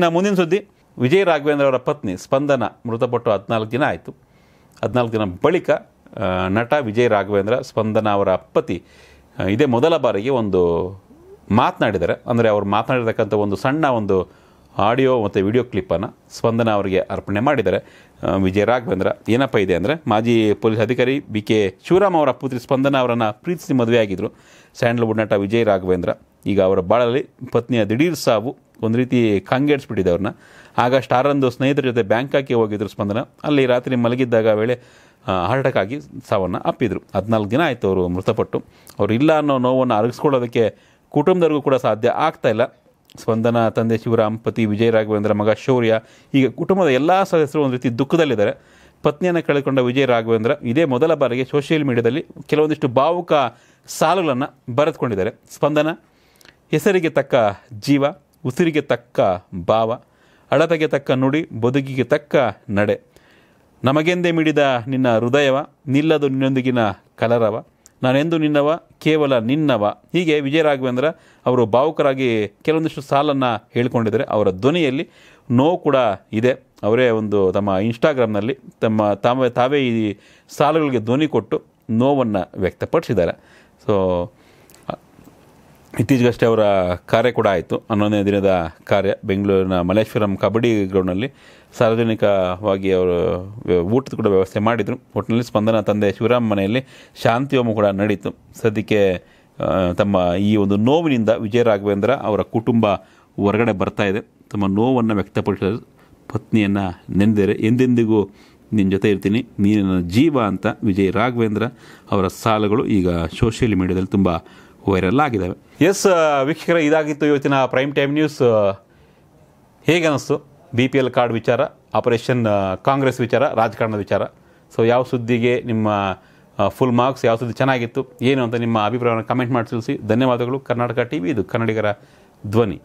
ಇನ್ನು ಮುಂದಿನ ಸುದ್ದಿ ವಿಜಯ್ ರಾಘವೇಂದ್ರ ಅವರ ಪತ್ನಿ ಸ್ಪಂದನ ಮೃತಪಟ್ಟು ಹದಿನಾಲ್ಕು ದಿನ ಆಯಿತು ಹದಿನಾಲ್ಕು ದಿನ ಬಳಿಕ ನಟ ವಿಜಯ್ ರಾಘವೇಂದ್ರ ಸ್ಪಂದನ ಅವರ ಅಪ್ಪತಿ ಇದೇ ಮೊದಲ ಬಾರಿಗೆ ಒಂದು ಮಾತನಾಡಿದರೆ ಅಂದರೆ ಅವರು ಮಾತನಾಡಿರ್ತಕ್ಕಂಥ ಒಂದು ಸಣ್ಣ ಒಂದು ಆಡಿಯೋ ಮತ್ತು ವಿಡಿಯೋ ಕ್ಲಿಪ್ಪನ್ನು ಸ್ಪಂದನ ಅವರಿಗೆ ಅರ್ಪಣೆ ಮಾಡಿದ್ದಾರೆ ವಿಜಯ್ ರಾಘವೇಂದ್ರ ಏನಪ್ಪ ಇದೆ ಅಂದರೆ ಮಾಜಿ ಪೊಲೀಸ್ ಅಧಿಕಾರಿ ಬಿ ಕೆ ಶಿವರಾಮ್ ಅವರ ಪುತ್ರಿ ಸ್ಪಂದನ ಅವರನ್ನು ಪ್ರೀತಿಸಿ ಮದುವೆಯಾಗಿದ್ದರು ಸ್ಯಾಂಡಲ್ವುಡ್ ನಟ ವಿಜಯ್ ರಾಘವೇಂದ್ರ ಈಗ ಅವರ ಬಾಳಲ್ಲಿ ಪತ್ನಿಯ ದಿಢೀರ್ ಸಾವು ಒಂದು ರೀತಿ ಕಂಗೆಡ್ಸ್ಬಿಟ್ಟಿದೆ ಅವ್ರನ್ನ ಆಗ ಸ್ಟಾರಂದು ಸ್ನೇಹಿತರ ಜೊತೆ ಬ್ಯಾಂಕ್ ಬ್ಯಾಂಕಾಕಿ ಹೋಗಿದ್ರು ಸ್ಪಂದನ ಅಲ್ಲಿ ರಾತ್ರಿ ಮಲಗಿದ್ದಾಗ ವೇಳೆ ಹಾರ್ಟ್ ಆಗಿ ಸಾವನ್ನು ಅಪ್ಪಿದ್ರು ಹದಿನಾಲ್ಕು ದಿನ ಆಯಿತು ಅವರು ಮೃತಪಟ್ಟು ಅವರು ಇಲ್ಲ ಅನ್ನೋ ನೋವನ್ನು ಅರಗಿಸ್ಕೊಳ್ಳೋದಕ್ಕೆ ಕುಟುಂಬದವ್ರಿಗೂ ಕೂಡ ಸಾಧ್ಯ ಆಗ್ತಾ ಇಲ್ಲ ಸ್ಪಂದನ ತಂದೆ ಶಿವರಾಮ್ ಪತಿ ವಿಜಯ್ ರಾಘವೇಂದ್ರ ಮಗ ಶೌರ್ಯ ಈಗ ಕುಟುಂಬದ ಎಲ್ಲ ಸದಸ್ಯರು ಒಂದು ರೀತಿ ದುಃಖದಲ್ಲಿದ್ದಾರೆ ಪತ್ನಿಯನ್ನು ಕಳೆದುಕೊಂಡ ವಿಜಯ್ ರಾಘವೇಂದ್ರ ಇದೇ ಮೊದಲ ಬಾರಿಗೆ ಸೋಷಿಯಲ್ ಮೀಡಿಯಾದಲ್ಲಿ ಕೆಲವೊಂದಿಷ್ಟು ಭಾವುಕ ಸಾಲುಗಳನ್ನು ಬರೆದುಕೊಂಡಿದ್ದಾರೆ ಸ್ಪಂದನ ಹೆಸರಿಗೆ ತಕ್ಕ ಜೀವ ಉಸಿರಿಗೆ ತಕ್ಕ ಭಾವ ಅಳತೆಗೆ ತಕ್ಕ ನುಡಿ ಬದುಕಿಗೆ ತಕ್ಕ ನಡೆ ನಮಗೆಂದೇ ಮಿಡಿದ ನಿನ್ನ ಹೃದಯವ ನಿಲ್ಲದು ನಿನ್ನೊಂದಿಗಿನ ಕಲರವ ನಾನೆಂದು ನಿನ್ನವ ಕೇವಲ ನಿನ್ನವ ಹೀಗೆ ರಾಘವೇಂದ್ರ ಅವರು ಭಾವುಕರಾಗಿ ಕೆಲವೊಂದಿಷ್ಟು ಸಾಲನ್ನು ಹೇಳ್ಕೊಂಡಿದ್ದಾರೆ ಅವರ ಧ್ವನಿಯಲ್ಲಿ ನೋವು ಕೂಡ ಇದೆ ಅವರೇ ಒಂದು ತಮ್ಮ ಇನ್ಸ್ಟಾಗ್ರಾಮ್ನಲ್ಲಿ ತಮ್ಮ ತಾವೇ ತಾವೇ ಈ ಸಾಲುಗಳಿಗೆ ಧ್ವನಿ ಕೊಟ್ಟು ನೋವನ್ನು ವ್ಯಕ್ತಪಡಿಸಿದ್ದಾರೆ ಸೊ ಇತ್ತೀಚೆಗಷ್ಟೇ ಅವರ ಕಾರ್ಯ ಕೂಡ ಆಯಿತು ಹನ್ನೊಂದನೇ ದಿನದ ಕಾರ್ಯ ಬೆಂಗಳೂರಿನ ಮಲ್ಲೇಶ್ವರಂ ಕಬಡ್ಡಿ ಗ್ರೌಂಡ್ನಲ್ಲಿ ಸಾರ್ವಜನಿಕವಾಗಿ ಅವರು ಊಟದ ಕೂಡ ವ್ಯವಸ್ಥೆ ಮಾಡಿದರು ಒಟ್ಟಿನಲ್ಲಿ ಸ್ಪಂದನ ತಂದೆ ಶಿವರಾಮ್ ಮನೆಯಲ್ಲಿ ಶಾಂತಿ ಹೋಮ ಕೂಡ ನಡೀತು ಸದ್ಯಕ್ಕೆ ತಮ್ಮ ಈ ಒಂದು ನೋವಿನಿಂದ ವಿಜಯ ರಾಘವೇಂದ್ರ ಅವರ ಕುಟುಂಬ ಹೊರಗಡೆ ಬರ್ತಾ ಇದೆ ತಮ್ಮ ನೋವನ್ನು ವ್ಯಕ್ತಪಡಿಸಿದ ಪತ್ನಿಯನ್ನು ನೆನೆದರೆ ಎಂದೆಂದಿಗೂ ನಿನ್ನ ಜೊತೆ ಇರ್ತೀನಿ ನೀನು ನನ್ನ ಜೀವ ಅಂತ ವಿಜಯ್ ರಾಘವೇಂದ್ರ ಅವರ ಸಾಲುಗಳು ಈಗ ಸೋಷಿಯಲ್ ಮೀಡಿಯಾದಲ್ಲಿ ತುಂಬ ವೈರಲ್ ಆಗಿದ್ದಾವೆ ಎಸ್ uh, ವೀಕ್ಷಕರ ಇದಾಗಿತ್ತು ಇವತ್ತಿನ ಪ್ರೈಮ್ ಟೈಮ್ ನ್ಯೂಸ್ ಹೇಗೆ ಅನ್ನಿಸ್ತು ಬಿ ಪಿ ಎಲ್ ಕಾರ್ಡ್ ವಿಚಾರ ಆಪರೇಷನ್ ಕಾಂಗ್ರೆಸ್ uh, ವಿಚಾರ ರಾಜಕಾರಣದ ವಿಚಾರ ಸೊ ಯಾವ ಸುದ್ದಿಗೆ ನಿಮ್ಮ ಫುಲ್ uh, ಮಾರ್ಕ್ಸ್ ಯಾವ ಸುದ್ದಿ ಚೆನ್ನಾಗಿತ್ತು ಏನು ಅಂತ ನಿಮ್ಮ ಅಭಿಪ್ರಾಯವನ್ನು ಕಮೆಂಟ್ ಮಾಡಿ ತಿಳಿಸಿ ಧನ್ಯವಾದಗಳು ಕರ್ನಾಟಕ ಟಿ ವಿ ಇದು ಕನ್ನಡಿಗರ ಧ್ವನಿ